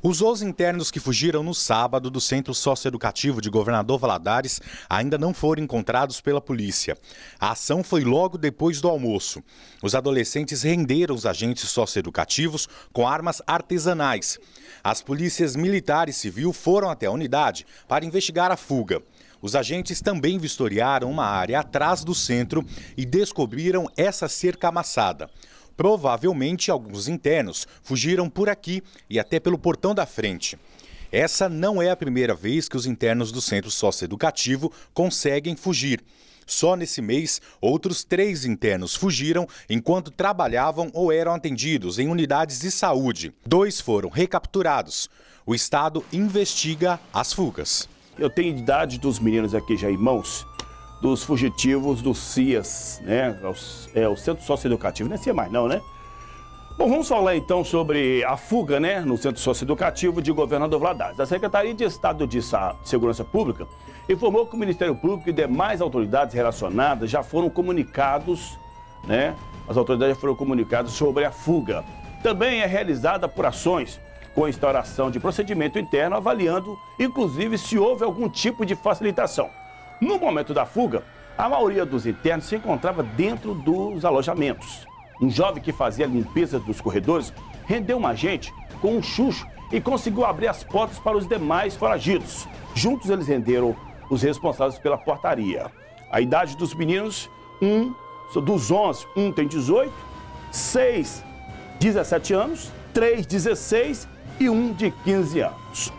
Os 11 internos que fugiram no sábado do Centro Socioeducativo de Governador Valadares ainda não foram encontrados pela polícia. A ação foi logo depois do almoço. Os adolescentes renderam os agentes socioeducativos com armas artesanais. As polícias militar e civil foram até a unidade para investigar a fuga. Os agentes também vistoriaram uma área atrás do centro e descobriram essa cerca amassada. Provavelmente alguns internos fugiram por aqui e até pelo portão da frente. Essa não é a primeira vez que os internos do centro socioeducativo conseguem fugir. Só nesse mês, outros três internos fugiram enquanto trabalhavam ou eram atendidos em unidades de saúde. Dois foram recapturados. O Estado investiga as fugas. Eu tenho idade dos meninos aqui já, irmãos dos fugitivos do CIAS, né? É o é Centro Socioeducativo, não é CIA mais não, né? Bom, vamos falar então sobre a fuga, né, no Centro Socioeducativo de Governador Valadares. A Secretaria de Estado de Segurança Pública informou que o Ministério Público e demais autoridades relacionadas já foram comunicados, né, as autoridades já foram comunicadas sobre a fuga. Também é realizada por ações com instauração de procedimento interno, avaliando, inclusive, se houve algum tipo de facilitação. No momento da fuga, a maioria dos internos se encontrava dentro dos alojamentos. Um jovem que fazia a limpeza dos corredores rendeu um agente com um chucho e conseguiu abrir as portas para os demais foragidos. Juntos eles renderam os responsáveis pela portaria. A idade dos meninos, um dos 11, um tem 18, 6, 17 anos, 3, 16 e um de 15 anos.